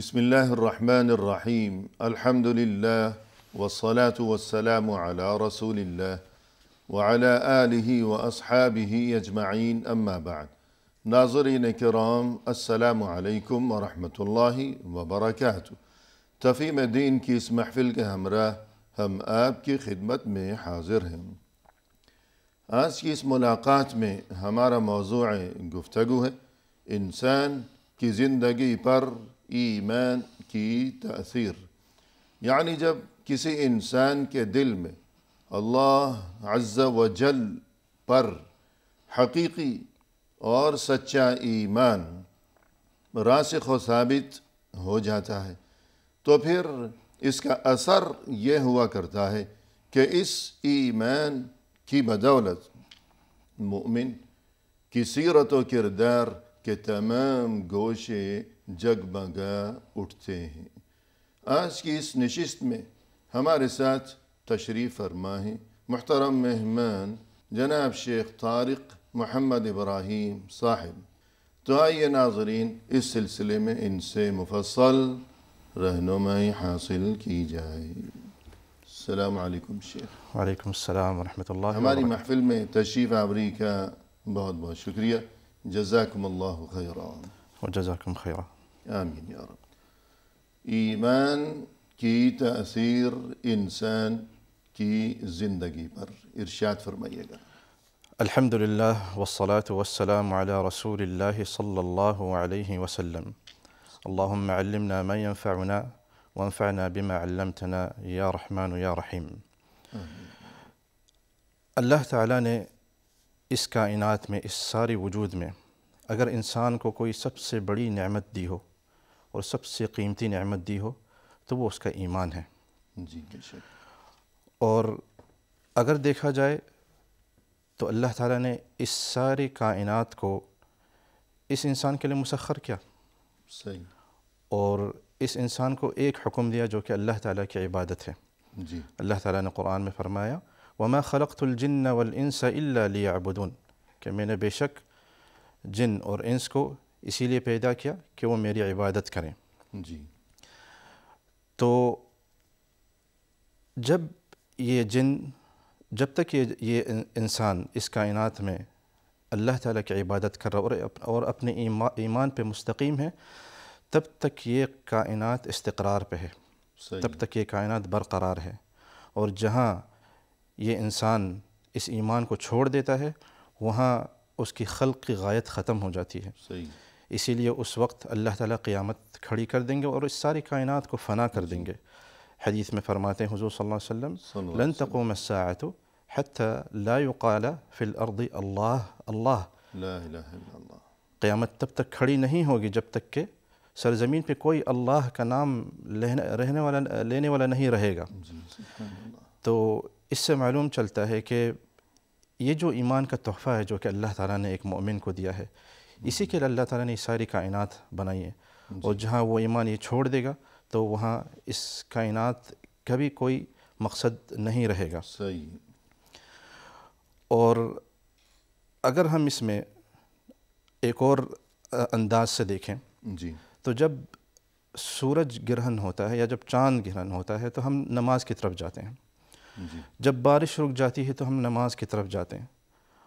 بسم الله الرحمن الرحيم الحمد لله والصلاه والسلام على رسول الله وعلى اله واصحابه اجمعين اما بعد ناظرين كرام السلام عليكم ورحمة الله وبركاته تفہیم الدين کی اس محفل کے هم آب كي خدمة خدمت میں حاضر آج کی اس ملاقات میں ہمارا موضوع گفتگو ہے انسان کی زندگی پر ایمان کی تاثیر یعنی جب کسی انسان کے دل میں اللہ عز و جل پر حقیقی اور سچا ایمان راسخ و ثابت ہو جاتا ہے تو پھر اس کا اثر یہ ہوا کرتا ہے کہ اس ایمان کی بدولت کی سیرت و کردار کے تمام گوشے जगमगा उठते हैं आज की इस नशस्त में हमारे साथ तशरीफ़ फरमा है महतरम मेहमान जनाब शेख तारक मोहम्मद इब्राहिम साहिब तो आइए नाजरीन इस सिलसिले में इनसे मुफसल रहनुमाई हासिल की जाए अलैक्म शेख वालेकुम अस्सलाम वरहमतुल्लाह हमारी महफिल में तशरीफ़ आवरी का बहुत बहुत शुक्रिया जजाकम खैरा और जजाकम खैरा آمين يا رب إيمان كي تأثير إنسان كي زندگي بر إرشاد فرميه الحمد لله والصلاة والسلام على رسول الله صلى الله عليه وسلم اللهم علمنا ما ينفعنا وانفعنا بما علمتنا يا رحمن يا رحيم آمين. الله تعالى نے اس کائنات میں اس ساری وجود میں اگر انسان کو کوئی سب سے بڑی نعمت دی ہو اور سب سے قیمتی نعمت دی ہو تو وہ اس کا ایمان ہے جی اور اگر دیکھا جائے تو اللہ تعالیٰ نے اس ساری کائنات کو اس انسان کے لیے مسخر کیا صحیح اور اس انسان کو ایک حکم دیا جو کہ اللہ تعالیٰ کی عبادت ہے جی اللہ تعالیٰ نے قرآن میں فرمایا وما خلقت الجن والانس الا ليعبدون کہ میں نے بے شک جن اور انس کو اسی لیے پیدا کیا کہ وہ میری عبادت کریں جی تو جب یہ جن جب تک یہ یہ انسان اس کائنات میں اللہ تعالیٰ کی عبادت کر رہا اور اپنے ایمان پہ مستقیم ہے تب تک یہ کائنات استقرار پہ ہے تب تک یہ کائنات برقرار ہے اور جہاں یہ انسان اس ایمان کو چھوڑ دیتا ہے وہاں اس کی خلق کی غایت ختم ہو جاتی ہے صحیح اسی لیے اس وقت اللہ تعالیٰ قیامت کھڑی کر دیں گے اور اس ساری کائنات کو فنا کر دیں گے حدیث میں فرماتے ہیں حضور صلی اللہ علیہ وسلم لن تقوم لا یقال الارض اللہ اللہ قیامت تب تک کھڑی نہیں ہوگی جب تک کہ سرزمین پہ کوئی اللہ کا نام رہنے والا لینے والا نہیں رہے گا جی، تو اس سے معلوم چلتا ہے کہ یہ جو ایمان کا تحفہ ہے جو کہ اللہ تعالیٰ نے ایک مومن کو دیا ہے اسی کے لیے اللہ تعالیٰ نے یہ ساری کائنات بنائی ہے جی۔ اور جہاں وہ ایمان یہ چھوڑ دے گا تو وہاں اس کائنات کا بھی کوئی مقصد نہیں رہے گا صحیح اور اگر ہم اس میں ایک اور انداز سے دیکھیں جی تو جب سورج گرہن ہوتا ہے یا جب چاند گرہن ہوتا ہے تو ہم نماز کی طرف جاتے ہیں جی۔ جب بارش رک جاتی ہے تو ہم نماز کی طرف جاتے ہیں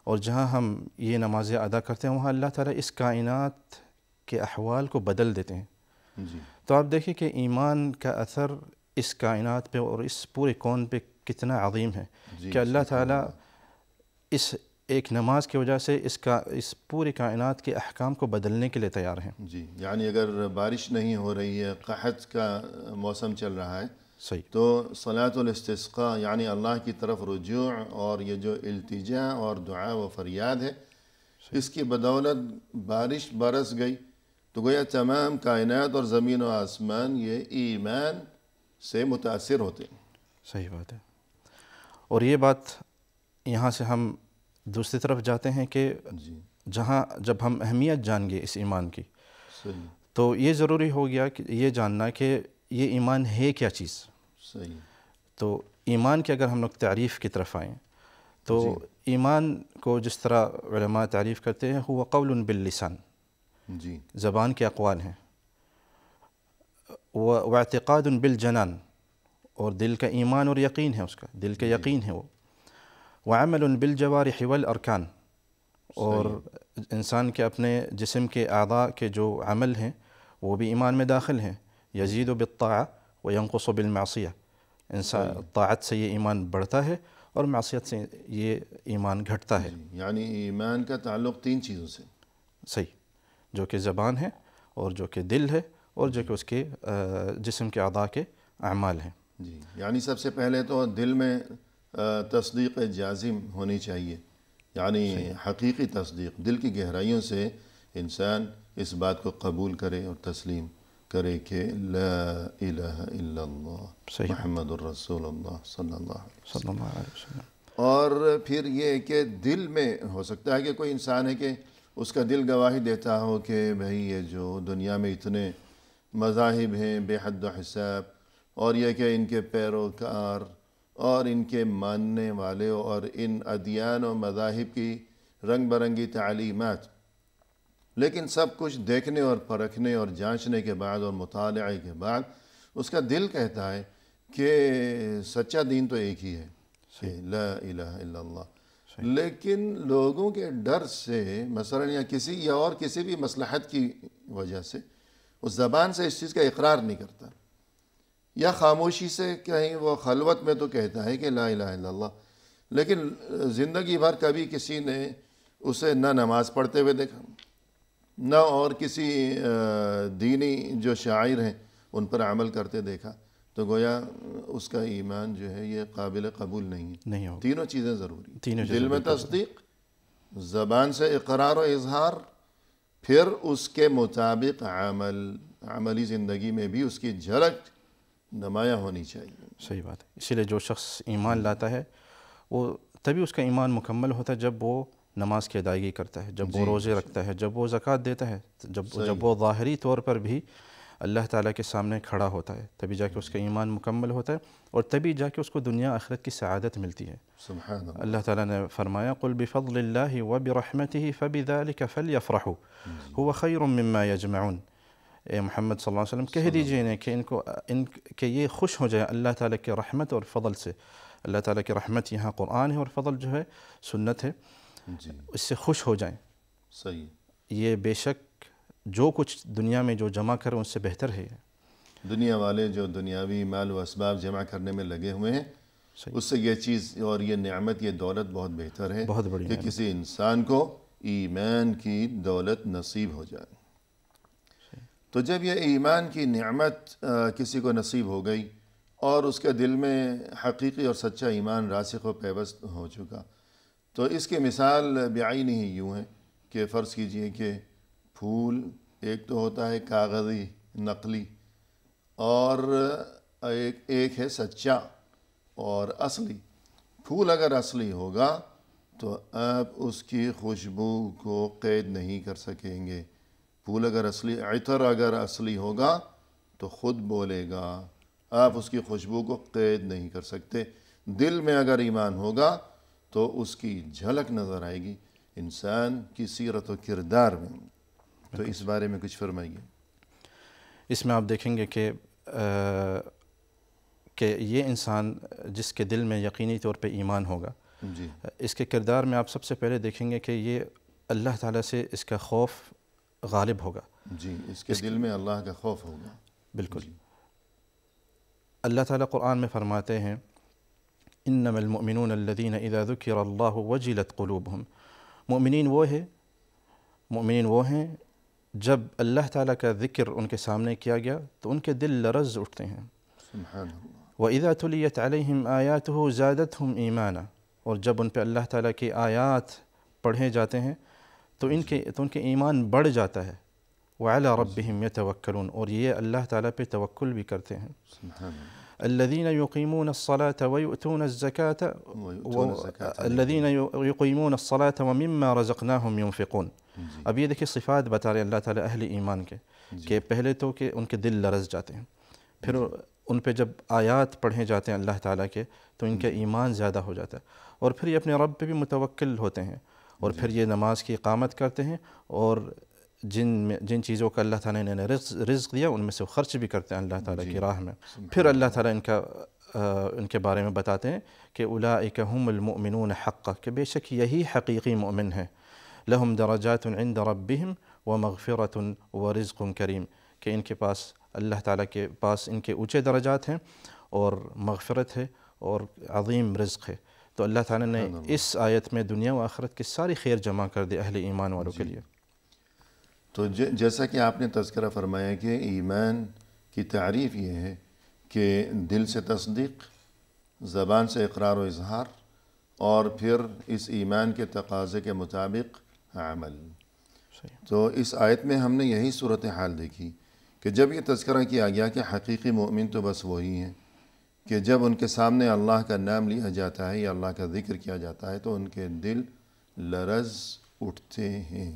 اور جہاں ہم یہ نمازیں ادا کرتے ہیں وہاں اللہ تعالیٰ اس کائنات کے احوال کو بدل دیتے ہیں جی۔ تو آپ دیکھیں کہ ایمان کا اثر اس کائنات پہ اور اس پورے کون پہ کتنا عظیم ہے جی، کہ اللہ تعالیٰ اس ایک نماز کی وجہ سے اس کا اس پورے کائنات کے احکام کو بدلنے کے لیے تیار ہیں جی یعنی اگر بارش نہیں ہو رہی ہے قحط کا موسم چل رہا ہے صحیح تو صلاة الاستسقاء یعنی اللہ کی طرف رجوع اور یہ جو التجا اور دعا و فریاد ہے اس کی بدولت بارش برس گئی تو گویا تمام کائنات اور زمین و آسمان یہ ایمان سے متاثر ہوتے ہیں صحیح بات ہے اور یہ بات یہاں سے ہم دوسری طرف جاتے ہیں کہ جی جہاں جب ہم اہمیت جان گے اس ایمان کی تو یہ ضروری ہو گیا کہ یہ جاننا کہ یہ ایمان ہے کیا چیز تو ایمان کے اگر ہم لوگ تعریف کی طرف آئیں تو جی۔ ایمان کو جس طرح علماء تعریف کرتے ہیں ہوا قول باللسان جی زبان کے اقوال ہیں و اعتقاد بالجنان اور دل کا ایمان اور یقین ہے اس کا دل کا جی۔ یقین ہے وہ وعمل بالجوارح والارکان حول اور اور انسان کے اپنے جسم کے اعضاء کے جو عمل ہیں وہ بھی ایمان میں داخل ہیں یزید و بقطع و ینقص و بالمعصیہ انسان طاعت سے یہ ایمان بڑھتا ہے اور معصیت سے یہ ایمان گھٹتا ہے یعنی ایمان کا تعلق تین چیزوں سے صحیح جو کہ زبان ہے اور جو کہ دل ہے اور جو جی۔ کہ اس کے جسم کے اعضاء کے اعمال ہیں جی یعنی سب سے پہلے تو دل میں تصدیق جازم ہونی چاہیے یعنی حقیقی تصدیق دل کی گہرائیوں سے انسان اس بات کو قبول کرے اور تسلیم کرے کہ لا الہ الا اللہ محمد الرسول اللہ صلی اللہ علیہ وسلم, اور پھر یہ کہ دل میں ہو سکتا ہے کہ کوئی انسان ہے کہ اس کا دل گواہی دیتا ہو کہ بھئی یہ جو دنیا میں اتنے مذاہب ہیں بے حد و حساب اور یہ کہ ان کے پیروکار اور ان کے ماننے والے اور ان ادیان و مذاہب کی رنگ برنگی تعلیمات لیکن سب کچھ دیکھنے اور پرکھنے اور جانچنے کے بعد اور مطالعے کے بعد اس کا دل کہتا ہے کہ سچا دین تو ایک ہی ہے لا الہ الا اللہ لیکن لوگوں کے ڈر سے مثلا یا کسی یا اور کسی بھی مصلحت کی وجہ سے اس زبان سے اس چیز کا اقرار نہیں کرتا یا خاموشی سے کہیں وہ خلوت میں تو کہتا ہے کہ لا الہ الا اللہ لیکن زندگی بھر کبھی کسی نے اسے نہ نماز پڑھتے ہوئے دیکھا نہ اور کسی دینی جو شاعر ہیں ان پر عمل کرتے دیکھا تو گویا اس کا ایمان جو ہے یہ قابل قبول نہیں ہے تینوں چیزیں ضروری ہیں دل میں تصدیق زبان سے اقرار و اظہار پھر اس کے مطابق عمل عملی زندگی میں بھی اس کی جھلک نمایاں ہونی چاہیے صحیح بات ہے اسی لیے جو شخص ایمان لاتا ہے وہ تبھی اس کا ایمان مکمل ہوتا ہے جب وہ نماز کی ادائیگی کرتا ہے جب وہ جی، روزے جی۔ رکھتا ہے جب وہ زکوٰۃ دیتا ہے جب جب وہ ظاہری طور پر بھی اللہ تعالیٰ کے سامنے کھڑا ہوتا ہے تبھی جا کے اس کا ایمان مکمل ہوتا ہے اور تبھی جا کے اس کو دنیا آخرت کی سعادت ملتی ہے اللہ تعالیٰ نے فرمایا قل بفضل اللہ و برحمت ہی فبِل کا فل یا فراہو اے محمد صلی اللہ علیہ وسلم کہہ دیجئے انہیں کہ ان کو ان کہ یہ خوش ہو جائے اللہ تعالیٰ کی رحمت اور فضل سے اللہ تعالیٰ کی رحمت یہاں قرآن ہے اور فضل جو ہے سنت ہے جی اس سے خوش ہو جائیں صحیح یہ بے شک جو کچھ دنیا میں جو جمع کریں اس سے بہتر ہے دنیا والے جو دنیاوی مال و اسباب جمع کرنے میں لگے ہوئے ہیں اس سے یہ چیز اور یہ نعمت یہ دولت بہت بہتر ہے بہت بڑی کہ کسی انسان کو ایمان کی دولت نصیب ہو جائے تو جب یہ ایمان کی نعمت کسی کو نصیب ہو گئی اور اس کے دل میں حقیقی اور سچا ایمان راسخ و پیوست ہو چکا تو اس کی مثال بیائی نہیں یوں ہے کہ فرض کیجئے کہ پھول ایک تو ہوتا ہے کاغذی نقلی اور ایک ایک ہے سچا اور اصلی پھول اگر اصلی ہوگا تو آپ اس کی خوشبو کو قید نہیں کر سکیں گے پھول اگر اصلی عطر اگر اصلی ہوگا تو خود بولے گا آپ اس کی خوشبو کو قید نہیں کر سکتے دل میں اگر ایمان ہوگا تو اس کی جھلک نظر آئے گی انسان کی سیرت و کردار میں تو اس بارے میں کچھ فرمائیے اس میں آپ دیکھیں گے کہ کہ یہ انسان جس کے دل میں یقینی طور پہ ایمان ہوگا جی اس کے کردار میں آپ سب سے پہلے دیکھیں گے کہ یہ اللہ تعالیٰ سے اس کا خوف غالب ہوگا جی اس کے دل میں اللہ کا خوف ہوگا بالکل جی۔ اللہ تعالیٰ قرآن میں فرماتے ہیں إنما المؤمنون الذين إذا ذكر الله وجلت قلوبهم مؤمنين وہ ہیں مؤمنین وہ ہیں جب اللہ تعالیٰ کا ذکر ان کے سامنے کیا گیا تو ان کے دل لرز اٹھتے ہیں سبحان اللہ وَإِذَا تُلِيَتْ عَلَيْهِمْ آيَاتُهُ زَادَتْهُمْ إِيمَانًا اور جب ان پہ اللہ تعالیٰ کی آیات پڑھے جاتے ہیں تو ان کے تو ان کے ایمان بڑھ جاتا ہے وَعَلَى رَبِّهِمْ يَتَوَكَّلُونَ اور یہ اللہ تعالیٰ پہ توکل بھی کرتے ہیں سبحان اللہ الذين يقيمون الصلاة ويؤتون الزكاة ويؤتون الزكاة الذين يقيمون الصلاة ومما رزقناهم ينفقون अब ये देखिए सिफात बता रहे हैं अल्लाह ताला अहले ईमान के कि पहले तो कि उनके दिल लरस जाते हैं फिर उन पे जब आयात पढ़े जाते हैं अल्लाह ताला के तो इनका ईमान ज़्यादा हो जाता है और फिर ये अपने रब पे भी मुतवक्ल होते हैं और फिर ये नमाज की इकामत करते हैं और جن جن چیزوں کا اللہ تعالیٰ انہیں رزق دیا ان میں سے وہ خرچ بھی کرتے ہیں اللہ تعالیٰ جی، کی راہ میں پھر اللہ تعالیٰ ان کا ان کے بارے میں بتاتے ہیں کہ الا هم المؤمنون حق کہ بے شک یہی حقیقی مؤمن ہے لهم درجات عند ربهم بہم و و کریم کہ ان کے پاس اللہ تعالیٰ کے پاس ان کے اونچے درجات ہیں اور مغفرت ہے اور عظیم رزق ہے تو اللہ تعالیٰ نے اس آیت میں دنیا و آخرت کے ساری خیر جمع کر دی اہل ایمان والوں کے جی۔ لیے تو جیسا کہ آپ نے تذکرہ فرمایا کہ ایمان کی تعریف یہ ہے کہ دل سے تصدیق زبان سے اقرار و اظہار اور پھر اس ایمان کے تقاضے کے مطابق عمل تو اس آیت میں ہم نے یہی صورتحال دیکھی کہ جب یہ تذکرہ کیا گیا کہ حقیقی مومن تو بس وہی ہیں کہ جب ان کے سامنے اللہ کا نام لیا جاتا ہے یا اللہ کا ذکر کیا جاتا ہے تو ان کے دل لرز اٹھتے ہیں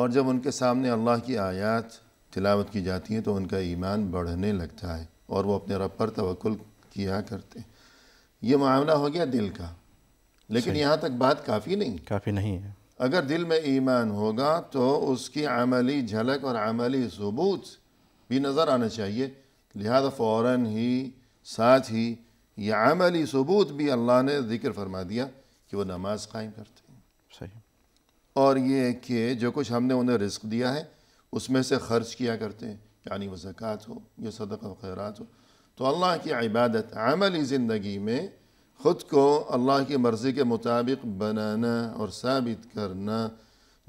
اور جب ان کے سامنے اللہ کی آیات تلاوت کی جاتی ہیں تو ان کا ایمان بڑھنے لگتا ہے اور وہ اپنے رب پر توکل کیا کرتے ہیں یہ معاملہ ہو گیا دل کا لیکن یہاں تک بات کافی نہیں کافی نہیں ہے اگر دل میں ایمان ہوگا تو اس کی عملی جھلک اور عملی ثبوت بھی نظر آنا چاہیے لہذا فوراً ہی ساتھ ہی یہ عملی ثبوت بھی اللہ نے ذکر فرما دیا کہ وہ نماز قائم کرتے اور یہ کہ جو کچھ ہم نے انہیں رزق دیا ہے اس میں سے خرچ کیا کرتے ہیں یعنی وہ زکوٰۃ ہو یا صدق و خیرات ہو تو اللہ کی عبادت عملی زندگی میں خود کو اللہ کی مرضی کے مطابق بنانا اور ثابت کرنا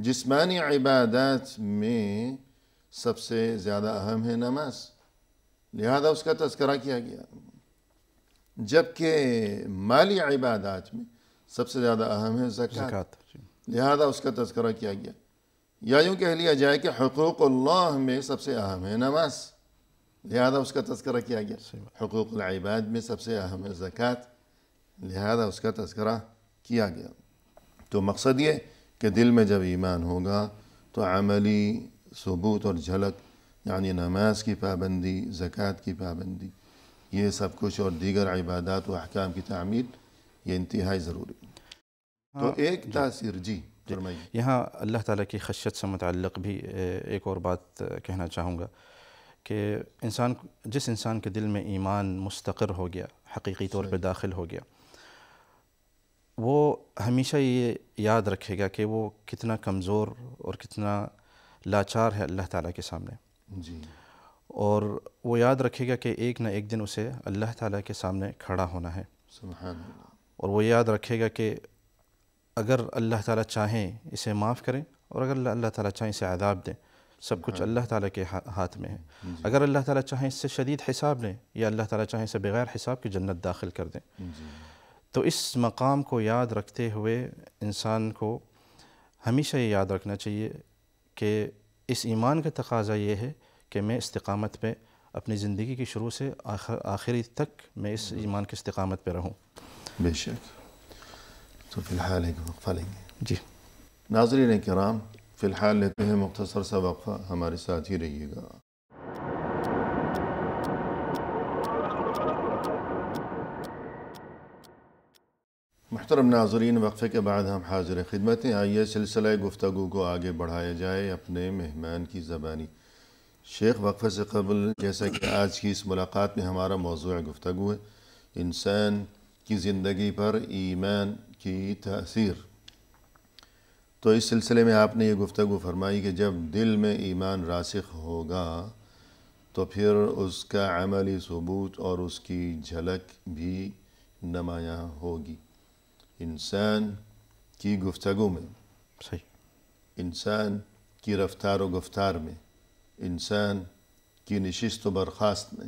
جسمانی عبادات میں سب سے زیادہ اہم ہے نماز لہذا اس کا تذکرہ کیا گیا جبکہ مالی عبادات میں سب سے زیادہ اہم ہے زکوٰۃ لہذا اس کا تذکرہ کیا گیا یا یوں کہہ لیا جائے کہ حقوق اللہ میں سب سے اہم ہے نماز لہذا اس کا تذکرہ کیا گیا حقوق العباد میں سب سے اہم ہے زکاة لہذا اس کا تذکرہ کیا گیا تو مقصد یہ کہ دل میں جب ایمان ہوگا تو عملی ثبوت اور جھلک یعنی نماز کی پابندی زکاة کی پابندی یہ سب کچھ اور دیگر عبادات و احکام کی تعمیل یہ انتہائی ضروری تو ہاں۔ ایک جی۔ تاثیر جی, جی۔ یہاں اللہ تعالیٰ کی خشیت سے متعلق بھی ایک اور بات کہنا چاہوں گا کہ انسان جس انسان کے دل میں ایمان مستقر ہو گیا حقیقی طور پہ داخل ہو گیا وہ ہمیشہ یہ یاد رکھے گا کہ وہ کتنا کمزور اور کتنا لاچار ہے اللہ تعالیٰ کے سامنے جی اور وہ یاد رکھے گا کہ ایک نہ ایک دن اسے اللہ تعالیٰ کے سامنے کھڑا ہونا ہے اور وہ یاد رکھے گا کہ اگر اللہ تعالیٰ چاہیں اسے معاف کریں اور اگر اللہ تعالیٰ چاہیں اسے عذاب دیں سب کچھ ہاں۔ اللہ تعالیٰ کے ہاتھ میں ہے جی۔ اگر اللہ تعالیٰ چاہیں اس سے شدید حساب لیں یا اللہ تعالیٰ چاہیں اسے بغیر حساب کی جنت داخل کر دیں جی۔ تو اس مقام کو یاد رکھتے ہوئے انسان کو ہمیشہ یہ یاد رکھنا چاہیے کہ اس ایمان کا تقاضا یہ ہے کہ میں استقامت پہ اپنی زندگی کی شروع سے آخری تک میں اس جی۔ ایمان کے استقامت پہ رہوں بے شک تو في الحالة مقفलेंगे जी नाजरीन कराम फ़िलहाल लेते हैं मुख्तसर सा वक्फ़ा हमारे साथ ही रहिएगा महतरम नाजरीन वक्फ़े के बाद हम हाजिर खिदमत हैं आइए सिलसिला गुफ्तु को आगे बढ़ाया जाए अपने मेहमान की ज़बानी शेख वक्फ़े से कबल जैसा कि आज की इस मुलाकात में हमारा मौजू गुफ्तु है इंसान की ज़िंदगी पर ईमान کی تاثیر تو اس سلسلے میں آپ نے یہ گفتگو فرمائی کہ جب دل میں ایمان راسخ ہوگا تو پھر اس کا عملی ثبوت اور اس کی جھلک بھی نمایاں ہوگی انسان کی گفتگو میں صحیح انسان کی رفتار و گفتار میں انسان کی نشست و برخاست میں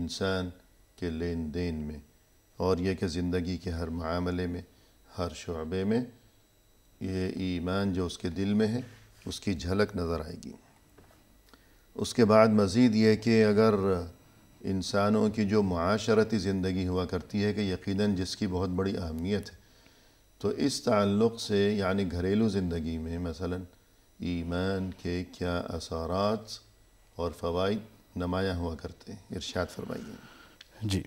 انسان کے لین دین میں اور یہ کہ زندگی کے ہر معاملے میں ہر شعبے میں یہ ایمان جو اس کے دل میں ہے اس کی جھلک نظر آئے گی اس کے بعد مزید یہ کہ اگر انسانوں کی جو معاشرتی زندگی ہوا کرتی ہے کہ یقیناً جس کی بہت بڑی اہمیت ہے تو اس تعلق سے یعنی گھریلو زندگی میں مثلا ایمان کے کیا اثارات اور فوائد نمایاں ہوا کرتے ہیں ارشاد فرمائیے جی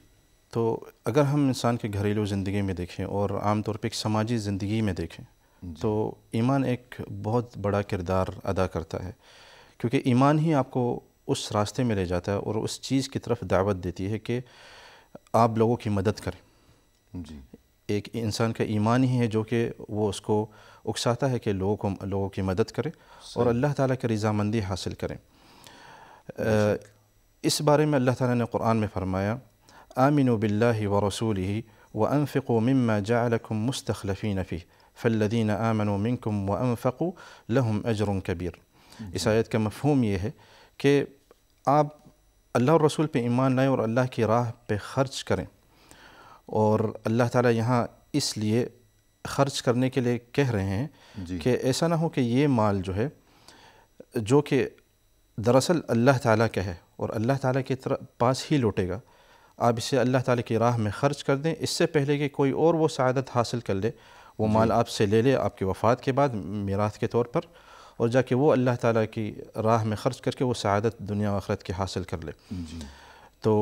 تو اگر ہم انسان کے گھریلو زندگی میں دیکھیں اور عام طور پہ ایک سماجی زندگی میں دیکھیں جی۔ تو ایمان ایک بہت بڑا کردار ادا کرتا ہے کیونکہ ایمان ہی آپ کو اس راستے میں لے جاتا ہے اور اس چیز کی طرف دعوت دیتی ہے کہ آپ لوگوں کی مدد کریں جی ایک انسان کا ایمان ہی ہے جو کہ وہ اس کو اکساتا ہے کہ لوگوں کو لوگوں کی مدد کرے اور اللہ تعالیٰ کی رضامندی حاصل کریں اس بارے میں اللہ تعالیٰ نے قرآن میں فرمایا آمنوا بالله ورسوله وأنفقوا مما جعلكم مستخلفين فيه فالذين آمنوا منكم وأنفقوا لهم أجر كبير इस आयत का मफहम यह है कि आप अल्लाह और रसूल पे ईमान लाएं और अल्लाह की राह पे ख़र्च करें और अल्लाह ताला यहाँ इसलिए ख़र्च करने के लिए कह रहे हैं कि ऐसा ना हो कि ये माल जो है जो कि दरअसल अल्लाह ताला का है और अल्लाह ताला के पास ही लौटेगा آپ اسے اللہ تعالیٰ کی راہ میں خرچ کر دیں اس سے پہلے کہ کوئی اور وہ سعادت حاصل کر لے وہ مال جی۔ آپ سے لے لے آپ کی وفات کے بعد میراث کے طور پر اور جا کے وہ اللہ تعالیٰ کی راہ میں خرچ کر کے وہ سعادت دنیا و آخرت کے حاصل کر لے جی۔ تو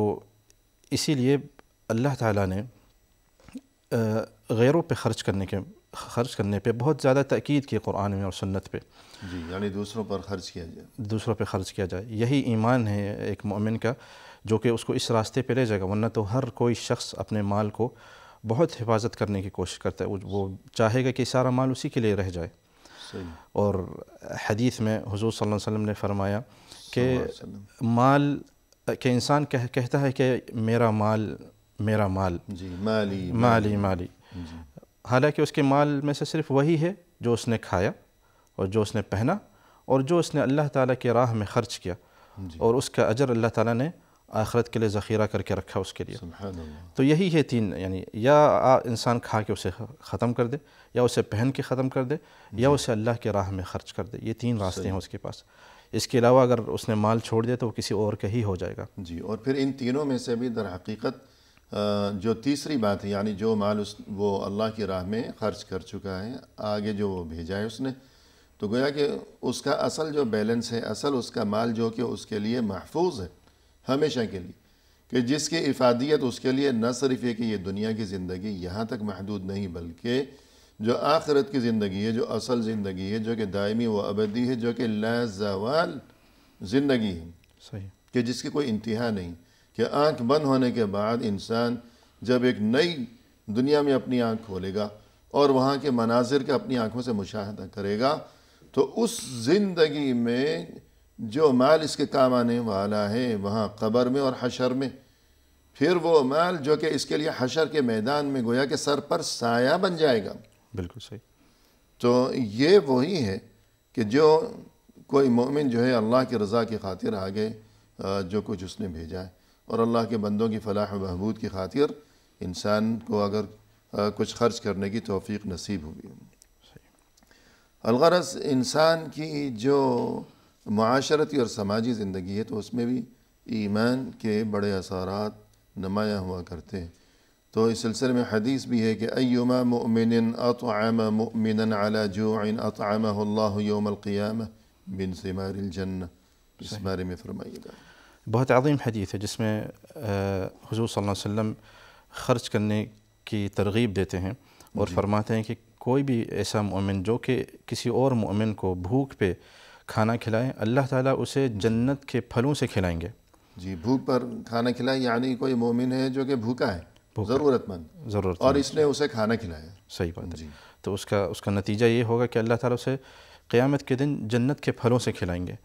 اسی لیے اللہ تعالیٰ نے غیروں پہ خرچ کرنے کے خرچ کرنے پہ بہت زیادہ تاکید کی قرآن میں اور سنت پہ جی یعنی دوسروں پر خرچ کیا جائے دوسروں پہ خرچ کیا جائے یہی ایمان ہے ایک مومن کا جو کہ اس کو اس راستے پہ لے جائے گا ورنہ تو ہر کوئی شخص اپنے مال کو بہت حفاظت کرنے کی کوشش کرتا ہے وہ چاہے گا کہ سارا مال اسی کے لیے رہ جائے اور حدیث میں حضور صلی اللہ علیہ وسلم نے فرمایا کہ مال کہ انسان کہتا ہے کہ میرا مال میرا جی، مالی مالی مالی جی۔ حالانکہ اس کے مال میں سے صرف وہی ہے جو اس نے کھایا اور جو اس نے پہنا اور جو اس نے اللہ تعالیٰ کی راہ میں خرچ کیا جی۔ اور اس کا اجر اللہ تعالیٰ نے آخرت کے لیے ذخیرہ کر کے رکھا اس کے لیے تو یہی ہے تین یعنی یا انسان کھا کے اسے ختم کر دے یا اسے پہن کے ختم کر دے یا جی۔ اسے اللہ کے راہ میں خرچ کر دے یہ تین راستے ہیں اس کے پاس اس کے علاوہ اگر اس نے مال چھوڑ دے تو وہ کسی اور کا ہی ہو جائے گا جی اور پھر ان تینوں میں سے بھی در حقیقت جو تیسری بات ہے یعنی جو مال اس وہ اللہ کی راہ میں خرچ کر چکا ہے آگے جو وہ بھیجا ہے اس نے تو گویا کہ اس کا اصل جو بیلنس ہے اصل اس کا مال جو کہ اس کے لیے محفوظ ہے ہمیشہ کے لیے کہ جس کی افادیت اس کے لیے نہ صرف یہ کہ یہ دنیا کی زندگی یہاں تک محدود نہیں بلکہ جو آخرت کی زندگی ہے جو اصل زندگی ہے جو کہ دائمی و ابدی ہے جو کہ زوال زندگی ہے صحیح کہ جس کی کوئی انتہا نہیں کہ آنکھ بند ہونے کے بعد انسان جب ایک نئی دنیا میں اپنی آنکھ کھولے گا اور وہاں کے مناظر کا اپنی آنکھوں سے مشاہدہ کرے گا تو اس زندگی میں جو مال اس کے کام آنے والا ہے وہاں قبر میں اور حشر میں پھر وہ مال جو کہ اس کے لیے حشر کے میدان میں گویا کہ سر پر سایہ بن جائے گا بالکل صحیح تو یہ وہی ہے کہ جو کوئی مومن جو ہے اللہ کی رضا کی خاطر آگے جو کچھ اس نے بھیجا ہے اور اللہ کے بندوں کی فلاح و بہبود کی خاطر انسان کو اگر کچھ خرچ کرنے کی توفیق نصیب ہوئی الغرض انسان کی جو معاشرتی اور سماجی زندگی ہے تو اس میں بھی ایمان کے بڑے اثرات نمایاں ہوا کرتے ہیں تو اس سلسلے میں حدیث بھی ہے کہ ایما مؤمن ممین مؤمنا جو جوع عامہ اللہ بن سیما ریل اس بارے میں فرمائیے بہت عظیم حدیث ہے جس میں حضور صلی اللہ علیہ وسلم خرچ کرنے کی ترغیب دیتے ہیں اور جی۔ فرماتے ہیں کہ کوئی بھی ایسا مؤمن جو کہ کسی اور مؤمن کو بھوک پہ کھانا کھلائیں اللہ تعالیٰ اسے جنت کے پھلوں سے کھلائیں گے جی بھوک پر کھانا کھلائیں یعنی کوئی مومن ہے جو کہ بھوکا ہے ضرورت مند ضرورت اور اس نے اسے کھانا کھلایا صحیح بات جی تو اس کا اس کا نتیجہ یہ ہوگا کہ اللہ تعالیٰ اسے قیامت کے دن جنت کے پھلوں سے کھلائیں گے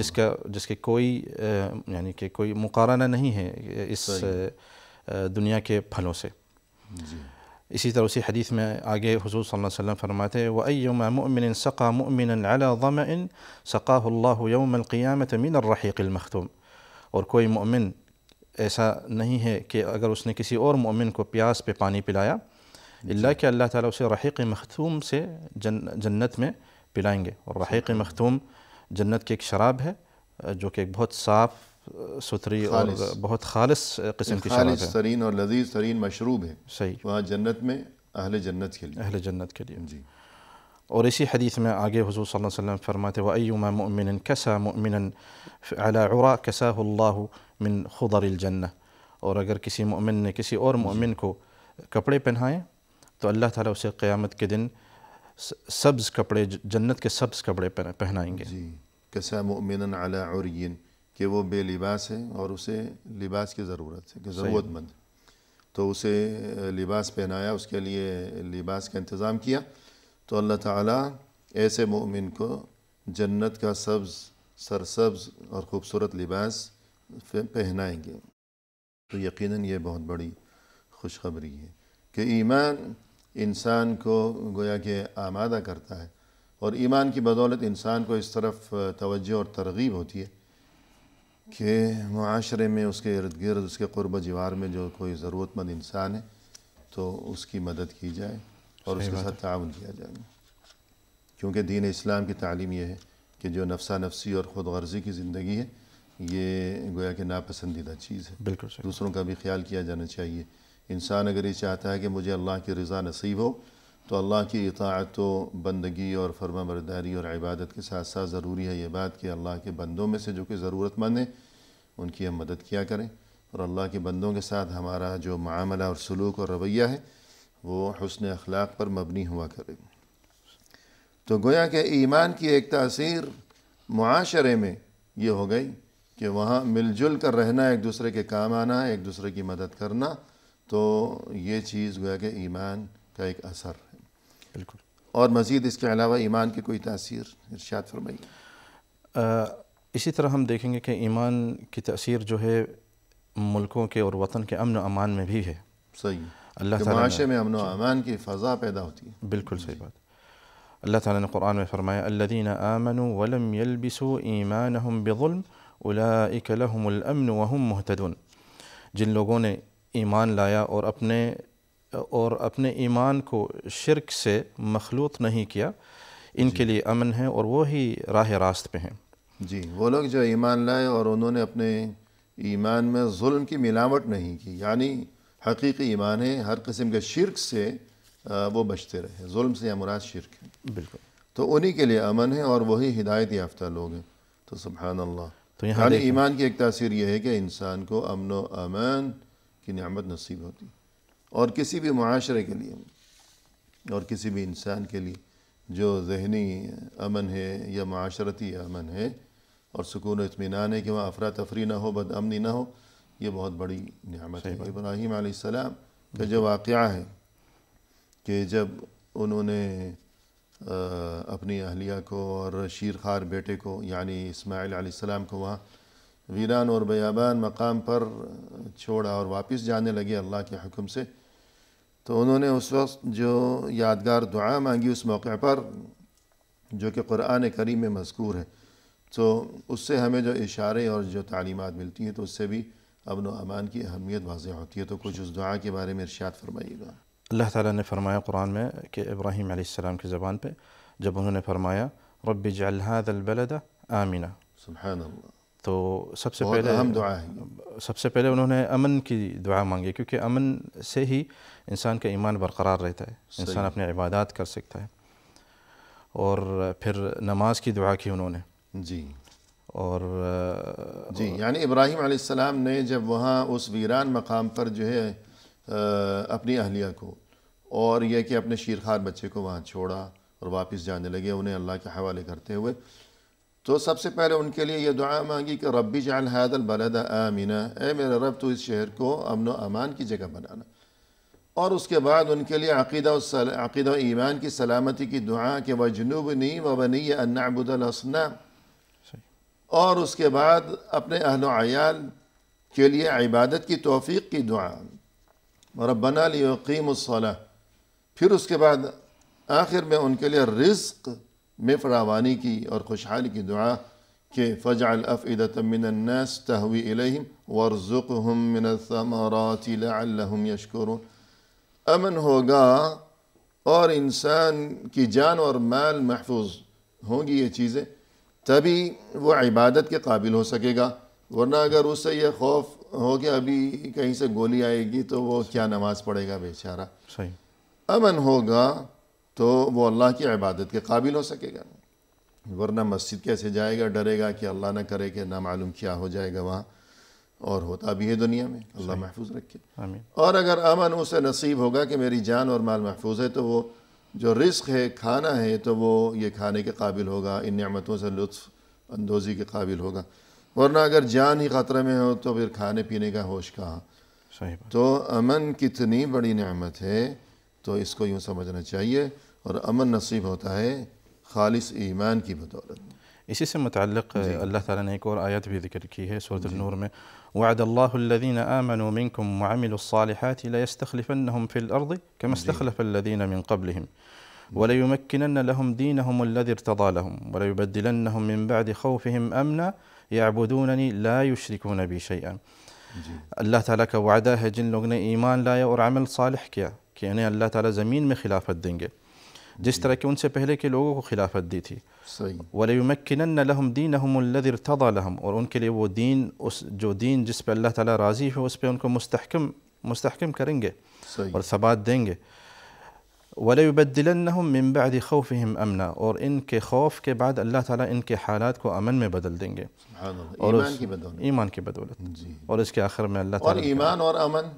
جس کا جس کے کوئی یعنی کہ کوئی مقارنہ نہیں ہے اس دنیا کے پھلوں سے جی اسی طرح اسی حدیث میں آگے حضور صلی اللہ علیہ وسلم فرماتے و سَقَى مُؤْمِنًا عَلَى علام سَقَاهُ اللَّهُ یوم القیامۃمن مِنَ الرَّحِيقِ المختوم اور کوئی مؤمن ایسا نہیں ہے کہ اگر اس نے کسی اور مؤمن کو پیاس پہ پانی پلایا اللہ کہ اللہ تعالیٰ اسے رحیق مختوم سے جن جنت میں پلائیں گے اور رحیق مختوم جنت کی ایک شراب ہے جو کہ ایک بہت صاف ستھری اور بہت خالص قسم کی شراب ترین اور لذیذ ترین مشروب ہے صحیح وہاں جنت میں اہل جنت کے لیے اہل جنت کے لیے جی اور اسی حدیث میں آگے حضور صلی اللہ علیہ وسلم فرماتے ویسا عرا اللَّهُ مِنْ خُضَرِ الْجَنَّةِ اور اگر کسی مؤمن نے کسی اور مؤمن کو کپڑے پہنائیں تو اللہ تعالیٰ اسے قیامت کے دن سبز کپڑے جنت کے سبز کپڑے پہنائیں گے جی کیسا عرین کہ وہ بے لباس ہے اور اسے لباس کی ضرورت ہے کہ ضرورت مند تو اسے لباس پہنایا اس کے لیے لباس کا انتظام کیا تو اللہ تعالیٰ ایسے مومن کو جنت کا سبز سرسبز اور خوبصورت لباس پہنائیں گے تو یقیناً یہ بہت بڑی خوشخبری ہے کہ ایمان انسان کو گویا کہ آمادہ کرتا ہے اور ایمان کی بدولت انسان کو اس طرف توجہ اور ترغیب ہوتی ہے کہ معاشرے میں اس کے ارد گرد اس کے قرب جوار میں جو کوئی ضرورت مند انسان ہے تو اس کی مدد کی جائے اور اس کے ساتھ تعاون کیا جائے کیونکہ دین اسلام کی تعلیم یہ ہے کہ جو نفسہ نفسی اور خود غرضی کی زندگی ہے یہ گویا کہ ناپسندیدہ چیز ہے بالکل دوسروں کا بھی خیال کیا جانا چاہیے انسان اگر یہ چاہتا ہے کہ مجھے اللہ کی رضا نصیب ہو تو اللہ کی اطاعت و بندگی اور فرما برداری اور عبادت کے ساتھ ساتھ ضروری ہے یہ بات کہ اللہ کے بندوں میں سے جو کہ ضرورت مند ہیں ان کی ہم مدد کیا کریں اور اللہ کے بندوں کے ساتھ ہمارا جو معاملہ اور سلوک اور رویہ ہے وہ حسن اخلاق پر مبنی ہوا کرے تو گویا کہ ایمان کی ایک تاثیر معاشرے میں یہ ہو گئی کہ وہاں مل جل کر رہنا ایک دوسرے کے کام آنا ایک دوسرے کی مدد کرنا تو یہ چیز گویا کہ ایمان کا ایک اثر بالکل اور مزید اس کے علاوہ ایمان کی کوئی تاثیر ارشاد فرمائی اسی طرح ہم دیکھیں گے کہ ایمان کی تاثیر جو ہے ملکوں کے اور وطن کے امن و امان میں بھی ہے صحیح اللہ تعالیٰ معاشرے میں امن و جی۔ امان کی فضا پیدا ہوتی ہے بالکل صحیح بات اللہ تعالیٰ نے قرآن میں فرمایا اللہ امن بسو ایمان الامن وحم محتدن جن لوگوں نے ایمان لایا اور اپنے اور اپنے ایمان کو شرک سے مخلوط نہیں کیا ان کے جی۔ لیے امن ہے اور وہی راہ راست پہ ہیں جی وہ لوگ جو ایمان لائے اور انہوں نے اپنے ایمان میں ظلم کی ملاوٹ نہیں کی یعنی حقیقی ایمان ہے ہر قسم کے شرک سے وہ بچتے رہے ظلم سے امراض شرک ہے بالکل تو انہی کے لیے امن ہے اور وہی ہدایت یافتہ لوگ ہیں تو سبحان اللہ تو یعنی ایمان کی ایک تاثیر یہ ہے کہ انسان کو امن و امان کی نعمت نصیب ہوتی ہے اور کسی بھی معاشرے کے لیے اور کسی بھی انسان کے لیے جو ذہنی امن ہے یا معاشرتی امن ہے اور سکون و اطمینان ہے کہ وہاں افراتفری نہ ہو بد امنی نہ ہو یہ بہت بڑی نعمت ہے ابراہیم علیہ السلام کا جو واقعہ ہے کہ جب انہوں نے اپنی اہلیہ کو اور شیرخوار بیٹے کو یعنی اسماعیل علیہ السلام کو وہاں ویران اور بیابان مقام پر چھوڑا اور واپس جانے لگے اللہ کے حکم سے تو انہوں نے اس وقت جو یادگار دعا مانگی اس موقع پر جو کہ قرآن کریم میں مذکور ہے تو اس سے ہمیں جو اشارے اور جو تعلیمات ملتی ہیں تو اس سے بھی امن و امان کی اہمیت واضح ہوتی ہے تو کچھ اس دعا کے بارے میں ارشاد فرمائیے گا اللہ تعالیٰ نے فرمایا قرآن میں کہ ابراہیم علیہ السلام کی زبان پہ جب انہوں نے فرمایا رب جعل هذا البلد سبحان اللہ تو سب سے پہلے اہم دعا ہے سب سے پہلے انہوں نے امن کی دعا مانگی کیونکہ امن سے ہی انسان کا ایمان برقرار رہتا ہے انسان اپنے عبادات کر سکتا ہے اور پھر نماز کی دعا کی انہوں نے جی اور جی یعنی ابراہیم علیہ السلام نے جب وہاں اس ویران مقام پر جو ہے اپنی اہلیہ کو اور یہ کہ اپنے شیرخوار بچے کو وہاں چھوڑا اور واپس جانے لگے انہیں اللہ کے حوالے کرتے ہوئے تو سب سے پہلے ان کے لیے یہ دعا مانگی کہ ربی جعل هذا البلد آمنا اے میرے رب تو اس شہر کو امن و امان کی جگہ بنانا اور اس کے بعد ان کے لیے عقیدہ و, سل... عقیدہ و ایمان کی سلامتی کی دعا کہ وجنوبنی و بنی ان نعبد الاصنام اور اس کے بعد اپنے اہل و عیال کے لیے عبادت کی توفیق کی دعا ربنا لیقیم الصلاة پھر اس کے بعد آخر میں ان کے لیے رزق میں فراوانی کی اور خوشحال کی دعا کہ فضا الیہم عدت من الثمرات ور یشکرون امن ہوگا اور انسان کی جان اور مال محفوظ ہوں گی یہ چیزیں تبھی وہ عبادت کے قابل ہو سکے گا ورنہ اگر اس سے یہ خوف ہو کہ ابھی کہیں سے گولی آئے گی تو وہ کیا نماز پڑھے گا بیچارہ صحیح امن ہوگا تو وہ اللہ کی عبادت کے قابل ہو سکے گا ورنہ مسجد کیسے جائے گا ڈرے گا کہ اللہ نہ کرے کہ نہ معلوم کیا ہو جائے گا وہاں اور ہوتا بھی ہے دنیا میں اللہ محفوظ رکھے آمین اور اگر امن اسے نصیب ہوگا کہ میری جان اور مال محفوظ ہے تو وہ جو رزق ہے کھانا ہے تو وہ یہ کھانے کے قابل ہوگا ان نعمتوں سے لطف اندوزی کے قابل ہوگا ورنہ اگر جان ہی خطرے میں ہو تو پھر کھانے پینے کا ہوش کہاں تو امن کتنی بڑی نعمت ہے تو اس کو یوں سمجھنا چاہیے اور امن نصیب ہوتا ہے خالص ایمان کی بدولت اسی سے متعلق اللہ تعالی نے ایک اور آیت بھی ذکر کی ہے سورت النور میں وعد الله الذين آمنوا منكم وعملوا الصالحات ليستخلفنهم في الأرض كما استخلف الذين من قبلهم وليمكنن لهم دينهم الذي ارتضى لهم وليبدلنهم من بعد خوفهم أمنا يعبدونني لا يشركون بي شيئا الله تعالى کا وعدہ جن لوگ نے ایمان لایا اور عمل صالح کیا کہ انہیں اللہ تعالیٰ زمین میں خلافت دیں گے جس طرح کہ ان سے پہلے کے لوگوں کو خلافت دی تھی وَلَيُمَكِّنَنَّ لَهُمْ دِينَهُمُ الَّذِي ارْتَضَى لَهُمْ اور ان کے لئے وہ دین جو دین جس پہ اللہ تعالیٰ راضی ہے اس پہ ان کو مستحکم مستحکم کریں گے اور ثبات دیں گے وَلَيُبَدِّلَنَّهُمْ مِنْ بَعْدِ خَوْفِهِمْ أَمْنًا اور ان کے خوف کے بعد اللہ تعالیٰ ان کے حالات کو امن میں بدل دیں گے سبحان اللہ اور ایمان, اس کی بدولت ایمان کی بدولت جی اور اس کے آخر میں اللہ تعالیٰ اور ایمان اور امن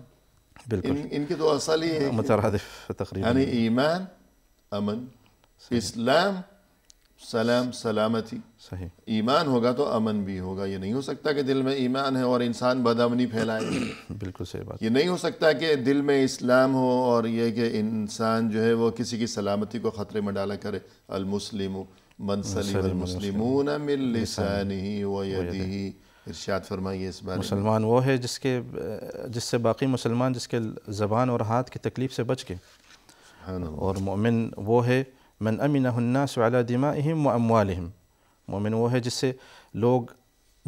بالکل ان, ان کے دو اصل ہی ہیں مترادف تقریبا یعنی يعني ایمان امن اسلام سلام سلامتی ایمان ہوگا تو امن بھی ہوگا یہ نہیں ہو سکتا کہ دل میں ایمان ہے اور انسان بدامنی پھیلائے بالکل صحیح بات یہ نہیں ہو سکتا کہ دل میں اسلام ہو اور یہ کہ انسان جو ہے وہ کسی کی سلامتی کو خطرے میں ڈالا کرے المسلم المسلم ارشاد فرمائیے اس بارے مسلمان وہ ہے جس کے جس سے باقی مسلمان جس کے زبان اور ہاتھ کی تکلیف سے بچ کے اور مومن وہ ہے من امنہ الناس صلام دمائهم و اموالم مومن وہ ہے جس سے لوگ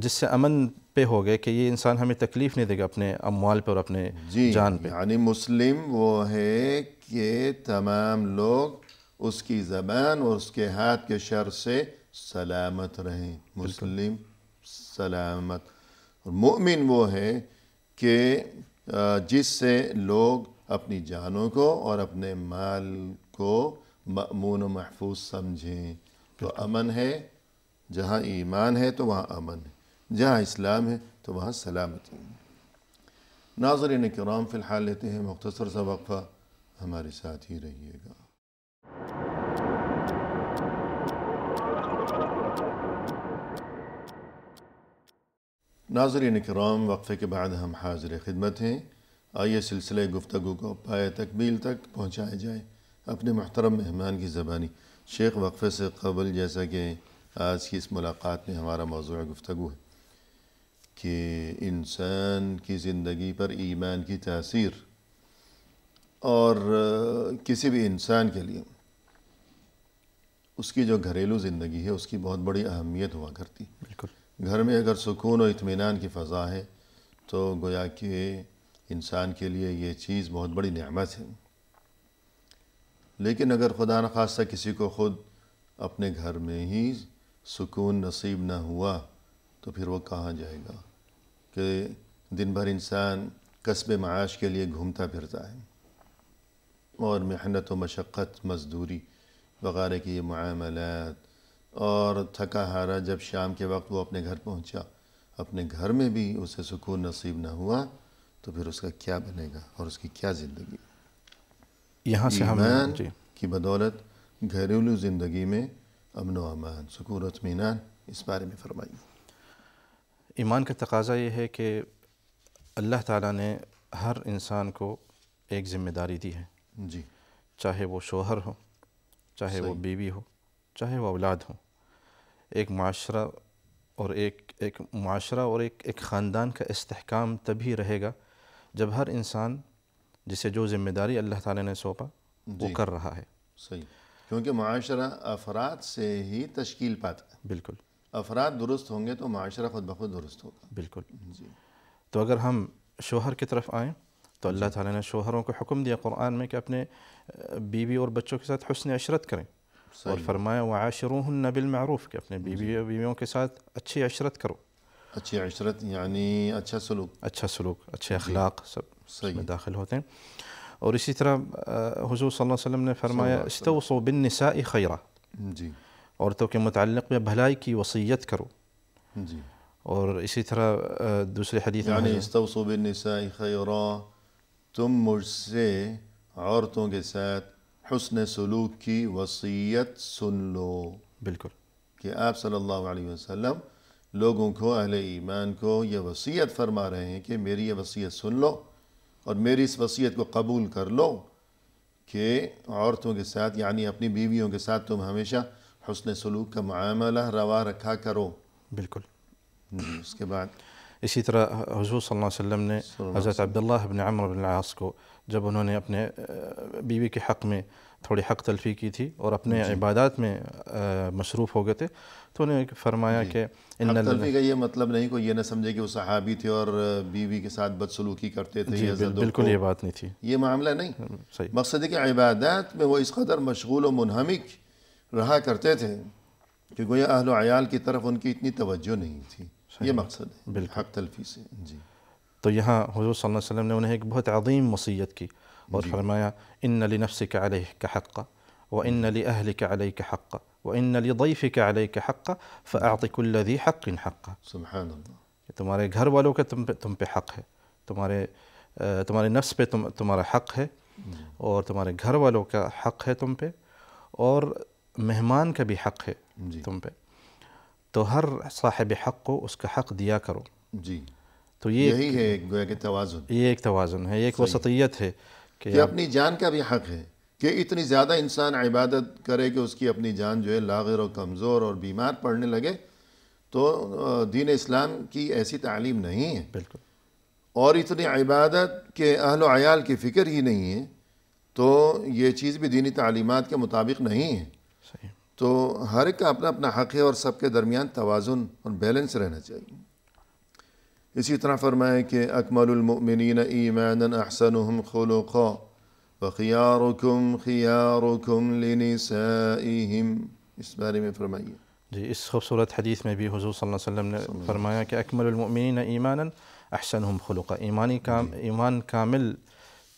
جس سے امن پہ ہو گئے کہ یہ انسان ہمیں تکلیف نہیں دے گا اپنے اموال پہ اور اپنے جی جان پہ یعنی مسلم وہ ہے کہ تمام لوگ اس کی زبان اور اس کے ہاتھ کے شر سے سلامت رہیں مسلم سلامت اور مومن وہ ہے کہ جس سے لوگ اپنی جانوں کو اور اپنے مال کو مأمون و محفوظ سمجھیں تو امن ہے جہاں ایمان ہے تو وہاں امن ہے جہاں اسلام ہے تو وہاں سلامتی ہے ناظرین کرام فی الحال لیتے ہیں مختصر سا وقفہ ہمارے ساتھ ہی رہیے گا ناظرین کرام وقفے کے بعد ہم حاضر خدمت ہیں آئیے سلسلے گفتگو کو پائے تکمیل تک پہنچائے جائے اپنے محترم مہمان کی زبانی شیخ وقفے سے قبل جیسا کہ آج کی اس ملاقات میں ہمارا موضوع گفتگو ہے کہ انسان کی زندگی پر ایمان کی تاثیر اور کسی بھی انسان کے لیے اس کی جو گھریلو زندگی ہے اس کی بہت بڑی اہمیت ہوا کرتی بالکل گھر میں اگر سکون و اطمینان کی فضا ہے تو گویا کہ انسان کے لیے یہ چیز بہت بڑی نعمت ہے لیکن اگر خدا نخواستہ کسی کو خود اپنے گھر میں ہی سکون نصیب نہ ہوا تو پھر وہ کہاں جائے گا کہ دن بھر انسان قصب معاش کے لیے گھومتا پھرتا ہے اور محنت و مشقت مزدوری وغیرہ کی یہ معاملات اور تھکا ہارا جب شام کے وقت وہ اپنے گھر پہنچا اپنے گھر میں بھی اسے سکون نصیب نہ ہوا تو پھر اس کا کیا بنے گا اور اس کی کیا زندگی یہاں سے ہم جی۔ کی بدولت گھریلو زندگی میں امن و امان اطمینان اس بارے میں فرمائی ایمان کا تقاضا یہ ہے کہ اللہ تعالیٰ نے ہر انسان کو ایک ذمہ داری دی ہے جی چاہے وہ شوہر ہو چاہے وہ بیوی ہو چاہے وہ اولاد ہو ایک معاشرہ اور ایک ایک معاشرہ اور ایک ایک خاندان کا استحکام تبھی رہے گا جب ہر انسان جسے جو ذمہ داری اللہ تعالیٰ نے سونپا وہ جی۔ کر رہا ہے صحیح کیونکہ معاشرہ افراد سے ہی تشکیل پاتا ہے بالکل افراد درست ہوں گے تو معاشرہ خود بخود درست ہوگا بالکل جی تو اگر ہم شوہر کی طرف آئیں تو اللہ جی۔ تعالیٰ نے شوہروں کو حکم دیا قرآن میں کہ اپنے بیوی اور بچوں کے ساتھ حسن عشرت کریں اور فرمایا وعاشروہن نبل معروف کہ اپنے جی۔ بیوی اور بیویوں کے ساتھ اچھی عشرت کرو अच्छी अशरत यानी अच्छा सलूक अच्छा सलूक अच्छे अखलाक सब सही में दाखिल होते हैं और इसी तरह हजूर सल्लल्लाहु अलैहि वसल्लम ने फरमाया इस्तवसो बिन नसा खैरा जी औरतों के मुतल में भलाई की वसीयत करो जी और इसी तरह दूसरे हदीस यानी इस्तवसो बिन नसा खैरा तुम मुझसे औरतों के साथ हसन सलूक की वसीयत सुन लो बिल्कुल कि आप सल्लल्लाहु अलैहि वसल्लम لوگوں کو اہل ایمان کو یہ وصیت فرما رہے ہیں کہ میری یہ وصیت سن لو اور میری اس وصیت کو قبول کر لو کہ عورتوں کے ساتھ یعنی اپنی بیویوں کے ساتھ تم ہمیشہ حسن سلوک کا معاملہ روا رکھا کرو بالکل اس کے بعد اسی طرح حضور صلی اللہ علیہ وسلم نے حضرت عبداللہ بن عمر بن العاص کو جب انہوں نے اپنے بیوی کے حق میں تھوڑی حق تلفی کی تھی اور اپنے جی۔ عبادات میں مصروف ہو گئے تھے تو انہیں فرمایا جی۔ کہ ان تلفی کا یہ مطلب نہیں کوئی یہ نہ سمجھے کہ وہ صحابی تھے اور بیوی کے ساتھ بدسلوکی کرتے تھے جی، بالکل یہ بات نہیں تھی یہ معاملہ نہیں صحیح مقصد کہ عبادات میں وہ اس قدر مشغول و منہمک رہا کرتے تھے کہ گویا اہل و عیال کی طرف ان کی اتنی توجہ نہیں تھی یہ مقصد ہے بالکل. حق تلفی سے جی. تو یہاں حضور صلی اللہ علیہ وسلم نے انہیں ایک بہت عظیم وصیت کی اور جی. فرمایا ان لنفسك عليك حق وان لاهلك عليك حق وان لضيفك عليك حق فاعط كل ذي حق حق سبحان الله تمہارے گھر والوں کا تم پہ حق ہے تمہارے تمہارے نفس پہ تم تمہارا حق ہے اور تمہارے گھر والوں کا حق ہے تم پہ اور مہمان کا بھی حق ہے تم پہ تو ہر صاحب حق کو اس کا حق دیا کرو جی تو یہ یہی ہے گویا کہ توازن یہ ایک توازن ہے یہ ایک وسطیت ہے کہ اپنی جان کا بھی حق ہے کہ اتنی زیادہ انسان عبادت کرے کہ اس کی اپنی جان جو ہے لاغر اور کمزور اور بیمار پڑنے لگے تو دین اسلام کی ایسی تعلیم نہیں ہے بالکل اور اتنی عبادت کے اہل و عیال کی فکر ہی نہیں ہے تو یہ چیز بھی دینی تعلیمات کے مطابق نہیں ہے تو ہر ایک کا اپنا اپنا حق ہے اور سب کے درمیان توازن اور بیلنس رہنا چاہیے اسی طرح فرمایا کہ اکمل المؤمنین ایمانا احسنهم خلقا وخیارکم خیارکم لنسائهم اس بارے میں فرمائیے جی اس خوبصورت حدیث میں بھی حضور صلی اللہ علیہ وسلم نے فرمایا کہ اکمل المؤمنین ایمانا احسنهم خلقا ایمانی کام ایمان کامل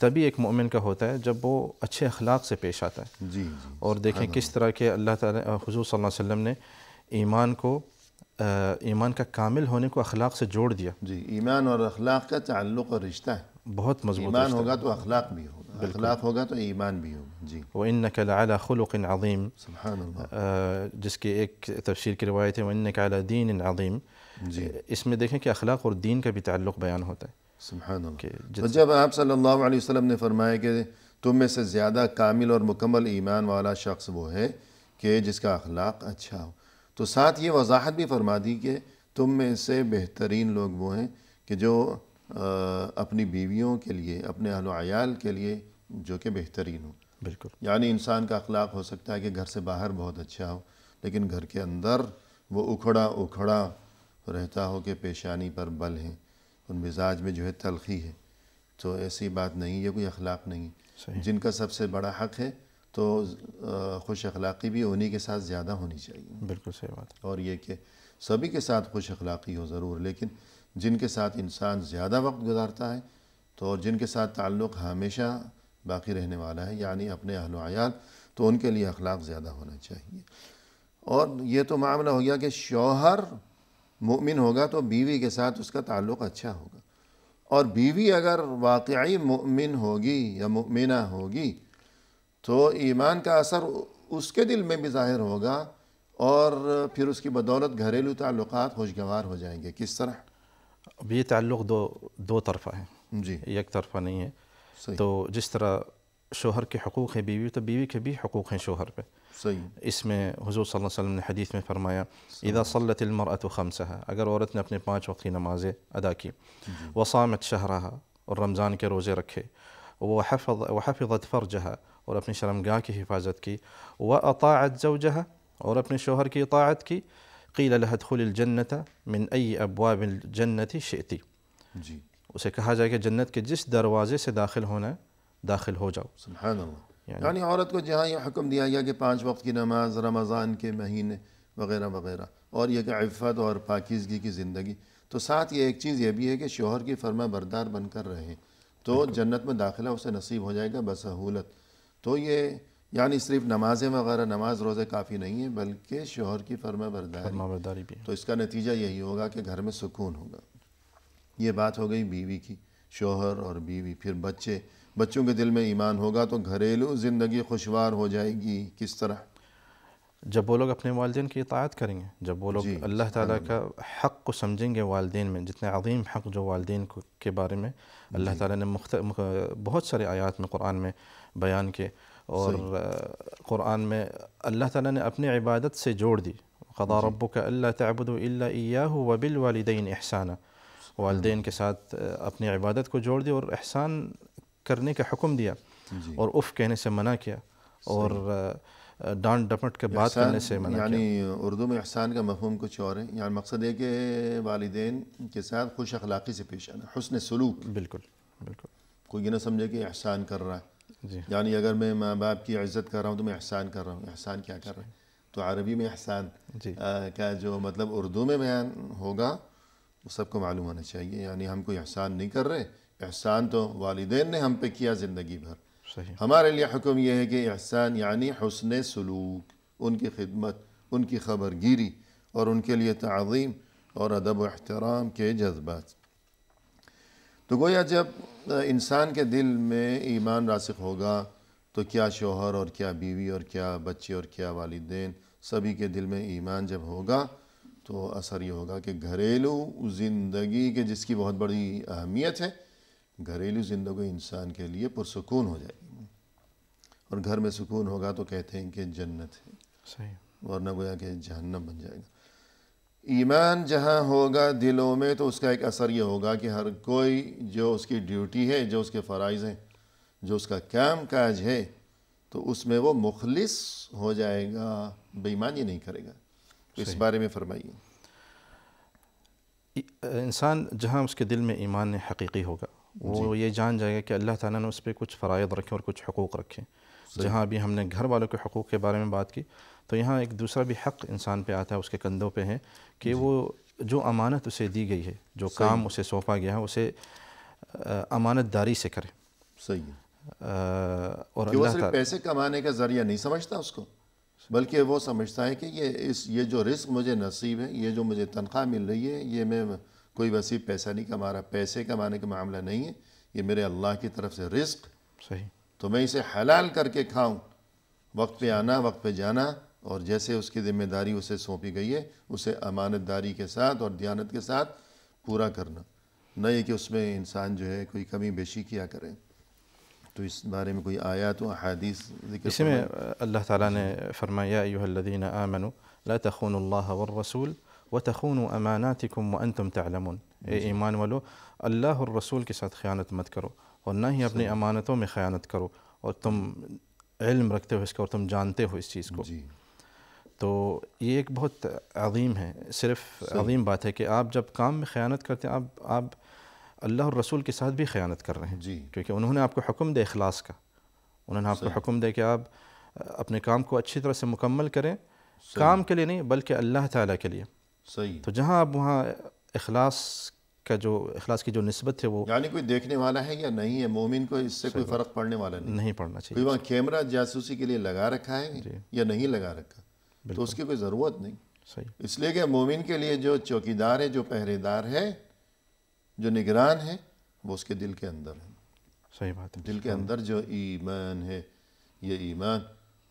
تبھی ایک مومن کا ہوتا ہے جب وہ اچھے اخلاق سے پیش آتا ہے جی, جی، اور دیکھیں کس طرح کے اللہ تعالیٰ حضور صلی اللہ علیہ وسلم نے ایمان کو ایمان کا کامل ہونے کو اخلاق سے جوڑ دیا جی ایمان اور اخلاق کا تعلق اور رشتہ ہے بہت مضبوط ایمان ہوگا تو اخلاق بھی ہوگا اخلاق ہوگا تو ایمان بھی ہوگا جی وہ اللہ جس کے ایک تفشیر کی روایت ہے وہ ان دِينٍ دین جی اس میں دیکھیں کہ اخلاق اور دین کا بھی تعلق بیان ہوتا ہے سبحان اللہ جب آپ صلی اللہ علیہ وسلم نے فرمایا کہ تم میں سے زیادہ کامل اور مکمل ایمان والا شخص وہ ہے کہ جس کا اخلاق اچھا ہو تو ساتھ یہ وضاحت بھی فرما دی کہ تم میں سے بہترین لوگ وہ ہیں کہ جو اپنی بیویوں کے لیے اپنے اہل و عیال کے لیے جو کہ بہترین ہو بالکل یعنی انسان کا اخلاق ہو سکتا ہے کہ گھر سے باہر بہت اچھا ہو لیکن گھر کے اندر وہ اکھڑا اکھڑا رہتا ہو کہ پیشانی پر بل ہیں ان مزاج میں جو ہے تلخی ہے تو ایسی بات نہیں یہ کوئی اخلاق نہیں جن کا سب سے بڑا حق ہے تو خوش اخلاقی بھی انہی کے ساتھ زیادہ ہونی چاہیے بالکل صحیح بات اور یہ کہ سبھی کے ساتھ خوش اخلاقی ہو ضرور لیکن جن کے ساتھ انسان زیادہ وقت گزارتا ہے تو جن کے ساتھ تعلق ہمیشہ باقی رہنے والا ہے یعنی اپنے اہل و عیال تو ان کے لیے اخلاق زیادہ ہونا چاہیے اور یہ تو معاملہ ہو گیا کہ شوہر مومن ہوگا تو بیوی کے ساتھ اس کا تعلق اچھا ہوگا اور بیوی اگر واقعی مومن ہوگی یا مؤمنہ ہوگی تو ایمان کا اثر اس کے دل میں بھی ظاہر ہوگا اور پھر اس کی بدولت گھریلو تعلقات خوشگوار ہو جائیں گے کس طرح اب یہ تعلق دو دو طرفہ ہیں جی ایک طرفہ نہیں ہے تو جس طرح شوہر کے حقوق ہیں بیوی تو بیوی کے بھی حقوق ہیں شوہر پہ سيد. اسم حضور صلى الله عليه وسلم الحديث من فرمايا سيد. إذا صلت المرأة خمسها أقر ورثنا اپنے پانچ وقت نمازي أداكي وصامت شهرها الرمضان کے روزے رکھے وحفظت فرجها اور اپنی شرمگاہ کی حفاظت کی وأطاعت زوجها اور اپنے شوہر کی اطاعت کی قيل لها ادخل الجنة من أي أبواب الجنة شئت جی اسے کہا جائے کہ جنت کے جس دروازے سے داخل ہونا داخل ہو جاؤ سبحان اللہ یعنی, یعنی عورت کو جہاں یہ حکم دیا گیا کہ پانچ وقت کی نماز رمضان کے مہینے وغیرہ وغیرہ اور یہ کہ عفت اور پاکیزگی کی زندگی تو ساتھ یہ ایک چیز یہ بھی ہے کہ شوہر کی فرما بردار بن کر رہیں تو جنت میں داخلہ اسے نصیب ہو جائے گا بسہولت تو یہ یعنی صرف نمازیں وغیرہ نماز روزے کافی نہیں ہیں بلکہ شوہر کی فرما برداری برداری فرما بھی تو اس کا نتیجہ یہی ہوگا کہ گھر میں سکون ہوگا یہ بات ہو گئی بیوی کی شوہر اور بیوی پھر بچے بچوں کے دل میں ایمان ہوگا تو گھریلو زندگی خوشوار ہو جائے گی کس طرح جب وہ لوگ اپنے والدین کی اطاعت کریں گے جب وہ لوگ جی، اللہ تعالیٰ کا حق کو سمجھیں گے والدین میں جتنے عظیم حق جو والدین کے بارے میں اللہ جی۔ تعالیٰ نے مخت بہت سارے آیات میں قرآن میں بیان کیے اور قرآن میں اللہ تعالیٰ نے اپنی عبادت سے جوڑ دی قدار جی۔ ربو کا اللہ ایاہ وبل والدین احسانہ والدین کے ساتھ اپنی عبادت کو جوڑ دی اور احسان کرنے کا حکم دیا جی۔ اور اف کہنے سے منع کیا اور ڈانٹ ڈپٹ کے بات کرنے سے کیا یعنی اردو میں احسان کا مفہوم کچھ اور ہے یعنی مقصد یہ کہ والدین کے ساتھ خوش اخلاقی سے پیش آنا حسن سلوک بالکل بالکل کوئی نہ سمجھے کہ احسان کر رہا ہے جی یعنی اگر میں ماں باپ کی عزت کر رہا ہوں تو میں احسان کر رہا ہوں احسان کیا کر رہا ہے تو عربی میں احسان جی کا جو مطلب اردو میں بیان ہوگا وہ سب کو معلوم ہونا چاہیے یعنی ہم کوئی احسان نہیں کر رہے احسان تو والدین نے ہم پہ کیا زندگی بھر صحیح ہمارے لیے حکم یہ ہے کہ احسان یعنی حسن سلوک ان کی خدمت ان کی خبر گیری اور ان کے لیے تعظیم اور ادب و احترام کے جذبات تو گویا جب انسان کے دل میں ایمان راسخ ہوگا تو کیا شوہر اور کیا بیوی اور کیا بچے اور کیا والدین سبھی کے دل میں ایمان جب ہوگا تو اثر یہ ہوگا کہ گھریلو زندگی کے جس کی بہت بڑی اہمیت ہے گھریلو زندگی انسان کے لیے پرسکون ہو جائے گی اور گھر میں سکون ہوگا تو کہتے ہیں کہ جنت ہے صحیح ورنہ گویا کہ جہنم بن جائے گا ایمان جہاں ہوگا دلوں میں تو اس کا ایک اثر یہ ہوگا کہ ہر کوئی جو اس کی ڈیوٹی ہے جو اس کے فرائض ہیں جو اس کا کام کاج ہے تو اس میں وہ مخلص ہو جائے گا بے ایمان یہ نہیں کرے گا تو اس بارے میں فرمائیے انسان جہاں اس کے دل میں ایمان حقیقی ہوگا وہ جی۔ یہ جان جائے گا کہ اللہ تعالیٰ نے اس پہ کچھ فرائض رکھے اور کچھ حقوق رکھے جہاں ابھی ہم نے گھر والوں کے حقوق کے بارے میں بات کی تو یہاں ایک دوسرا بھی حق انسان پہ آتا ہے اس کے کندھوں پہ ہے کہ جی۔ وہ جو امانت اسے دی گئی ہے جو کام اسے سونپا گیا ہے اسے امانت داری سے کرے صحیح ہے اور اللہ صرف پیسے کمانے کا ذریعہ نہیں سمجھتا اس کو بلکہ وہ سمجھتا ہے کہ یہ اس یہ جو رزق مجھے نصیب ہے یہ جو مجھے تنخواہ مل رہی ہے یہ میں کوئی وسیع پیسہ نہیں کما رہا پیسے کمانے کا معاملہ نہیں ہے یہ میرے اللہ کی طرف سے رزق صحیح تو میں اسے حلال کر کے کھاؤں وقت پہ آنا وقت پہ جانا اور جیسے اس کی ذمہ داری اسے سونپی گئی ہے اسے امانت داری کے ساتھ اور دیانت کے ساتھ پورا کرنا نہ یہ کہ اس میں انسان جو ہے کوئی کمی بیشی کیا کرے تو اس بارے میں کوئی آیا تو ذکر اسی میں اللہ تعالیٰ نے فرمایا الذین آمنوا لا اللہ والرسول و تخون و امانات ہی کو اے جی. ایمان والو اللہ اور رسول کے ساتھ خیانت مت کرو اور نہ ہی اپنی امانتوں میں خیانت کرو اور تم علم رکھتے ہو اس کا اور تم جانتے ہو اس چیز کو جی. تو یہ ایک بہت عظیم ہے صرف عظیم بات ہے کہ آپ جب کام میں خیانت کرتے ہیں آپ آپ اللہ اور رسول کے ساتھ بھی خیانت کر رہے ہیں جی کیونکہ انہوں نے آپ کو حکم دے اخلاص کا انہوں نے آپ کو حکم دے کہ آپ اپنے کام کو اچھی طرح سے مکمل کریں کام کے لیے نہیں بلکہ اللہ تعالیٰ کے لیے صحیح تو جہاں اب وہاں اخلاص کا جو اخلاص کی جو نسبت ہے وہ یعنی کوئی دیکھنے والا ہے یا نہیں ہے مومن کو اس سے کوئی فرق پڑنے والا نہیں نہیں پڑنا چاہیے کوئی وہاں کیمرہ جاسوسی کے لیے لگا رکھا ہے جی۔ یا نہیں لگا رکھا تو اس کی کوئی ضرورت نہیں صحیح اس لیے کہ مومن کے لیے جو چوکیدار ہے جو پہرے دار ہے جو نگران ہے وہ اس کے دل کے اندر ہے صحیح بات ہے دل کے ہاں۔ اندر جو ایمان ہے یہ ایمان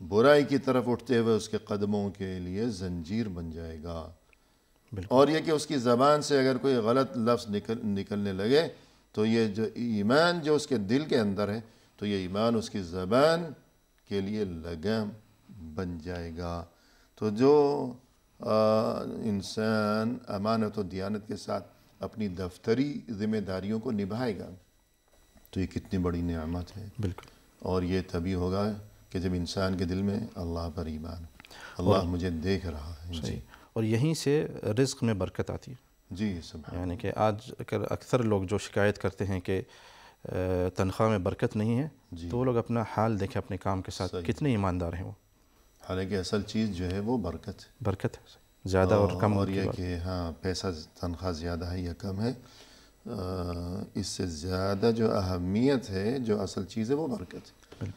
برائی کی طرف اٹھتے ہوئے اس کے قدموں کے لیے زنجیر بن جائے گا اور یہ کہ اس کی زبان سے اگر کوئی غلط لفظ نکل نکلنے لگے تو یہ جو ایمان جو اس کے دل کے اندر ہے تو یہ ایمان اس کی زبان کے لیے لگم بن جائے گا تو جو انسان امانت و دیانت کے ساتھ اپنی دفتری ذمہ داریوں کو نبھائے گا تو یہ کتنی بڑی نعمت ہے بالکل اور یہ تبھی ہوگا کہ جب انسان کے دل میں اللہ پر ایمان اللہ مجھے دیکھ رہا ہے جی۔ اور یہیں سے رزق میں برکت آتی ہے جی سبحان یعنی کہ آج اکثر لوگ جو شکایت کرتے ہیں کہ تنخواہ میں برکت نہیں ہے جی وہ لوگ اپنا حال دیکھیں اپنے کام کے ساتھ کتنے ایماندار ہیں وہ حالانکہ اصل چیز جو ہے وہ برکت ہے برکت ہے زیادہ اور کم اور یہ کہ ہاں پیسہ تنخواہ زیادہ ہے یا کم ہے اس سے زیادہ جو اہمیت ہے جو اصل چیز ہے وہ برکت ہے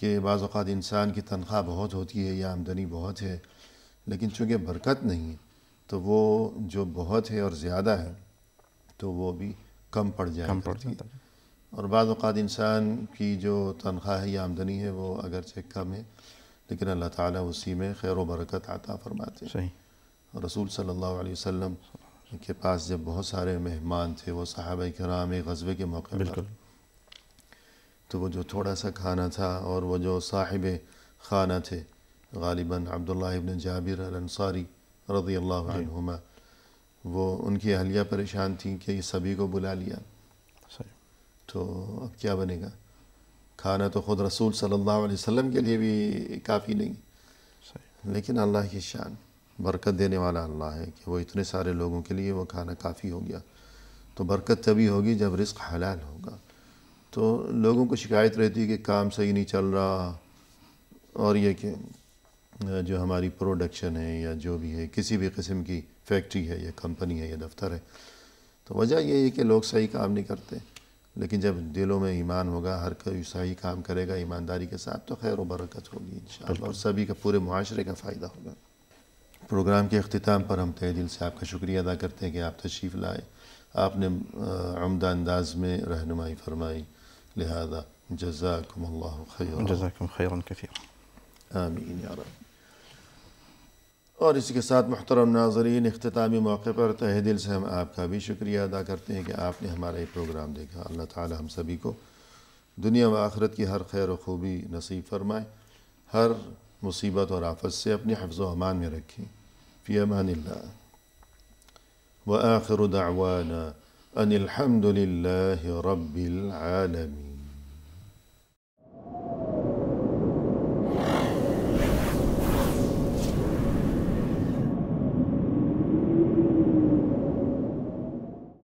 کہ بعض اوقات انسان کی تنخواہ بہت ہوتی ہے یا آمدنی بہت ہے لیکن چونکہ برکت نہیں تو وہ جو بہت ہے اور زیادہ ہے تو وہ بھی کم پڑ جائے کم پڑ جاتا اور بعض اوقات انسان کی جو تنخواہ ہے یا آمدنی ہے وہ اگرچہ کم ہے لیکن اللہ تعالیٰ اسی میں خیر و برکت عطا فرماتے ہیں رسول صلی اللہ علیہ وسلم کے پاس جب بہت سارے مہمان تھے وہ صحابہ کرام غزبے کے موقع بالکل تو وہ جو تھوڑا سا کھانا تھا اور وہ جو صاحب خانہ تھے غالباً عبداللہ ابن جابر الانصاری رضی اللہ جی. عنہما وہ ان کی اہلیہ پریشان تھیں کہ یہ سبھی کو بلا لیا تو اب کیا بنے گا کھانا تو خود رسول صلی اللہ علیہ وسلم کے لیے بھی کافی نہیں لیکن اللہ کی شان برکت دینے والا اللہ ہے کہ وہ اتنے سارے لوگوں کے لیے وہ کھانا کافی ہو گیا تو برکت تبھی ہوگی جب رزق حلال ہوگا تو لوگوں کو شکایت رہتی ہے کہ کام صحیح نہیں چل رہا اور یہ کہ جو ہماری پروڈکشن ہے یا جو بھی ہے کسی بھی قسم کی فیکٹری ہے یا کمپنی ہے یا دفتر ہے تو وجہ یہ ہے کہ لوگ صحیح کام نہیں کرتے لیکن جب دلوں میں ایمان ہوگا ہر کوئی صحیح کام کرے گا ایمانداری کے ساتھ تو خیر و برکت ہوگی انشاءاللہ اور سبھی کا پورے معاشرے کا فائدہ ہوگا پروگرام کے اختتام پر ہم تہ دل سے آپ کا شکریہ ادا کرتے ہیں کہ آپ تشریف لائے آپ نے عمدہ انداز میں رہنمائی فرمائی لہذا جزاکم اللہ خیر خیر جزاکم کثیر آمین یا رب اور اس کے ساتھ محترم ناظرین اختتامی موقع پر تہہ دل سے ہم آپ کا بھی شکریہ ادا کرتے ہیں کہ آپ نے ہمارا یہ پروگرام دیکھا اللہ تعالی ہم سبھی کو دنیا و آخرت کی ہر خیر و خوبی نصیب فرمائے ہر مصیبت اور آفت سے اپنی حفظ و امان میں رکھیں فی امان اللہ وآخر دعوانا ان الحمد للہ رب العالمین